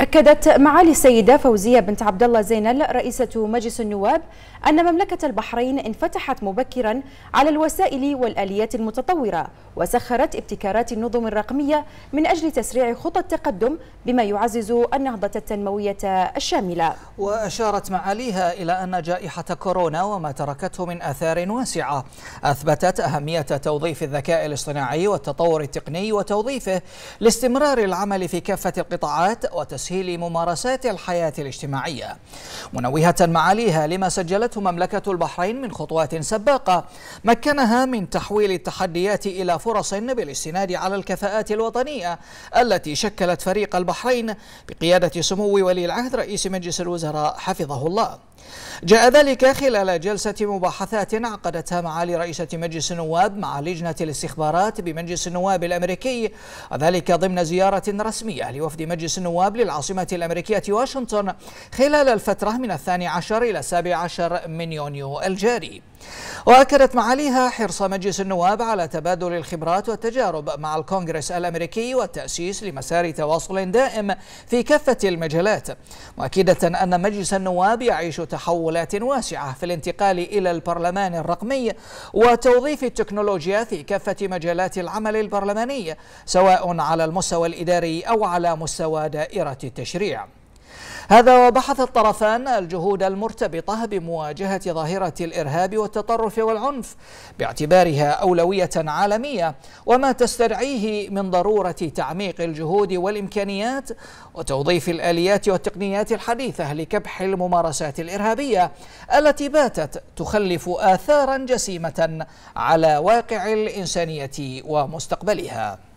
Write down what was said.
أكدت معالي السيدة فوزية بنت عبد الله زينل رئيسة مجلس النواب أن مملكة البحرين انفتحت مبكرا على الوسائل والآليات المتطورة وسخرت ابتكارات النظم الرقمية من أجل تسريع خطى التقدم بما يعزز النهضة التنموية الشاملة وأشارت معاليها إلى أن جائحة كورونا وما تركته من آثار واسعة أثبتت أهمية توظيف الذكاء الاصطناعي والتطور التقني وتوظيفه لاستمرار العمل في كافة القطاعات وتسهيل تسهيل ممارسات الحياة الاجتماعية منوهة معاليها لما سجلته مملكة البحرين من خطوات سباقة مكنها من تحويل التحديات إلى فرص بالاستناد على الكفاءات الوطنية التي شكلت فريق البحرين بقيادة سمو ولي العهد رئيس مجلس الوزراء حفظه الله جاء ذلك خلال جلسة مباحثات عقدتها معالي رئيسة مجلس النواب مع لجنة الاستخبارات بمجلس النواب الأمريكي وذلك ضمن زيارة رسمية لوفد مجلس النواب للعاصمة الأمريكية واشنطن خلال الفترة من الثاني عشر إلى السابع عشر من يونيو الجاري وأكدت معاليها حرص مجلس النواب على تبادل الخبرات والتجارب مع الكونغرس الأمريكي والتأسيس لمسار تواصل دائم في كافة المجالات مؤكدة أن مجلس النواب يعيش تحولات واسعة في الانتقال إلى البرلمان الرقمي وتوظيف التكنولوجيا في كافة مجالات العمل البرلماني سواء على المستوى الإداري أو على مستوى دائرة التشريع هذا وبحث الطرفان الجهود المرتبطة بمواجهة ظاهرة الإرهاب والتطرف والعنف باعتبارها أولوية عالمية وما تستدعيه من ضرورة تعميق الجهود والإمكانيات وتوظيف الآليات والتقنيات الحديثة لكبح الممارسات الإرهابية التي باتت تخلف آثارا جسيمة على واقع الإنسانية ومستقبلها